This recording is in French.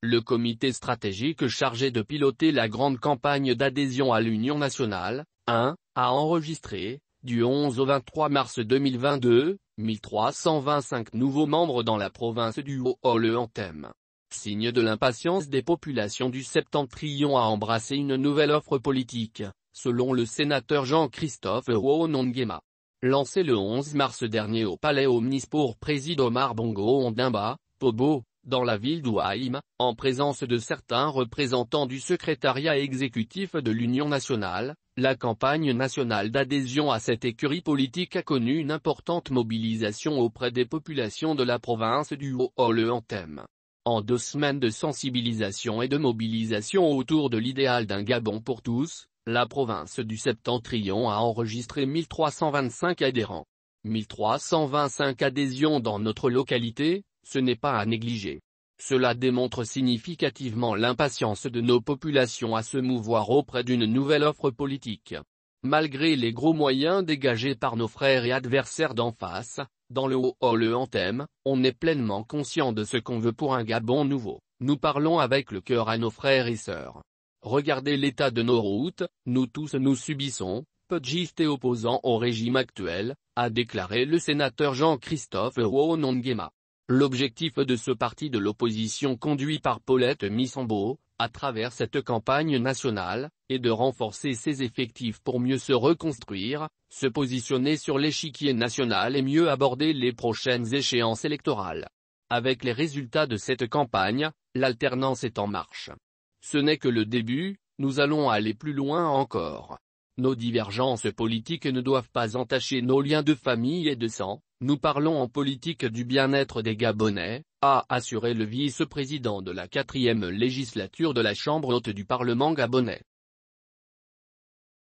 le comité stratégique chargé de piloter la grande campagne d'adhésion à l'Union nationale, 1, a enregistré, du 11 au 23 mars 2022, 1325 nouveaux membres dans la province du haut ole thème Signe de l'impatience des populations du septentrion à embrasser une nouvelle offre politique, selon le sénateur Jean-Christophe Wonongema. Lancé le 11 mars dernier au palais Omnis pour président Omar Bongo Ondimba, Pobo, dans la ville d'Ouaïm, en présence de certains représentants du secrétariat exécutif de l'Union nationale, la campagne nationale d'adhésion à cette écurie politique a connu une importante mobilisation auprès des populations de la province du Haut-Ole en En deux semaines de sensibilisation et de mobilisation autour de l'idéal d'un Gabon pour tous, la province du Septentrion a enregistré 1325 adhérents. 1325 adhésions dans notre localité, ce n'est pas à négliger. Cela démontre significativement l'impatience de nos populations à se mouvoir auprès d'une nouvelle offre politique. Malgré les gros moyens dégagés par nos frères et adversaires d'en face, dans le haut hall le Anthem, on est pleinement conscient de ce qu'on veut pour un Gabon nouveau. Nous parlons avec le cœur à nos frères et sœurs. Regardez l'état de nos routes, nous tous nous subissons, putschistes et opposants au régime actuel, a déclaré le sénateur Jean-Christophe Wonongema. L'objectif de ce parti de l'opposition conduit par Paulette Missambo, à travers cette campagne nationale, est de renforcer ses effectifs pour mieux se reconstruire, se positionner sur l'échiquier national et mieux aborder les prochaines échéances électorales. Avec les résultats de cette campagne, l'alternance est en marche. Ce n'est que le début, nous allons aller plus loin encore. Nos divergences politiques ne doivent pas entacher nos liens de famille et de sang, nous parlons en politique du bien-être des Gabonais, a assuré le vice-président de la quatrième législature de la Chambre haute du Parlement gabonais.